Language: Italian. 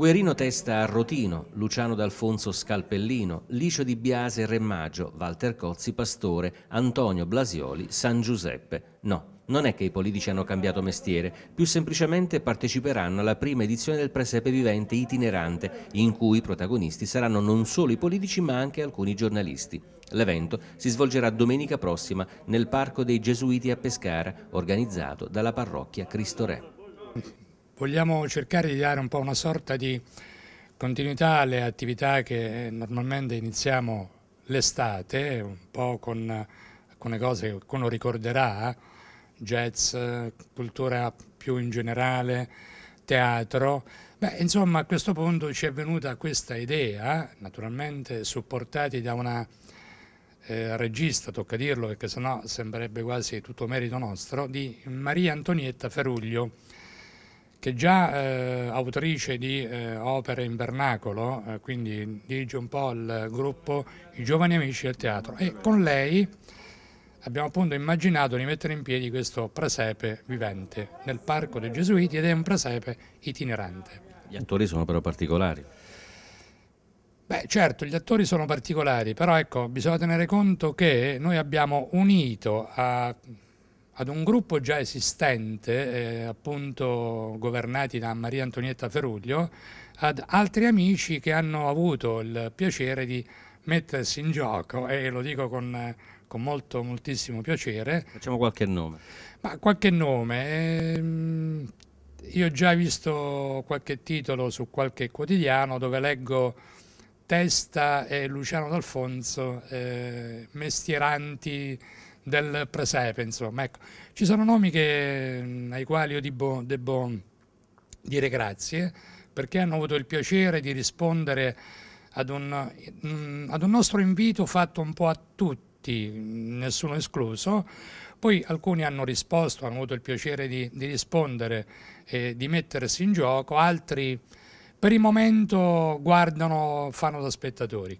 Guerino Testa Arrotino, Luciano D'Alfonso Scalpellino, Licio Di Biase Remaggio, Walter Cozzi Pastore, Antonio Blasioli San Giuseppe. No, non è che i politici hanno cambiato mestiere, più semplicemente parteciperanno alla prima edizione del presepe vivente itinerante, in cui i protagonisti saranno non solo i politici ma anche alcuni giornalisti. L'evento si svolgerà domenica prossima nel Parco dei Gesuiti a Pescara, organizzato dalla parrocchia Cristo Re. Vogliamo cercare di dare un po' una sorta di continuità alle attività che eh, normalmente iniziamo l'estate, un po' con alcune cose che qualcuno ricorderà, jazz, cultura più in generale, teatro. Beh, insomma, a questo punto ci è venuta questa idea, naturalmente supportati da una eh, regista, tocca dirlo perché sennò sembrerebbe quasi tutto merito nostro, di Maria Antonietta Feruglio che già eh, autrice di eh, opere in vernacolo, eh, quindi dirige un po' il gruppo I Giovani Amici del Teatro e con lei abbiamo appunto immaginato di mettere in piedi questo presepe vivente nel Parco dei Gesuiti ed è un presepe itinerante. Gli attori sono però particolari. Beh certo, gli attori sono particolari, però ecco, bisogna tenere conto che noi abbiamo unito a ad un gruppo già esistente, eh, appunto governati da Maria Antonietta Ferruglio, ad altri amici che hanno avuto il piacere di mettersi in gioco, e lo dico con, con molto, moltissimo piacere. Facciamo qualche nome. Ma qualche nome. Ehm, io ho già visto qualche titolo su qualche quotidiano dove leggo Testa e Luciano D'Alfonso, eh, mestieranti del presepe, insomma. Ecco. Ci sono nomi che, ai quali io debbo, debbo dire grazie perché hanno avuto il piacere di rispondere ad un, ad un, nostro invito fatto un po' a tutti, nessuno escluso. Poi alcuni hanno risposto, hanno avuto il piacere di, di rispondere e di mettersi in gioco, altri per il momento guardano, fanno da spettatori.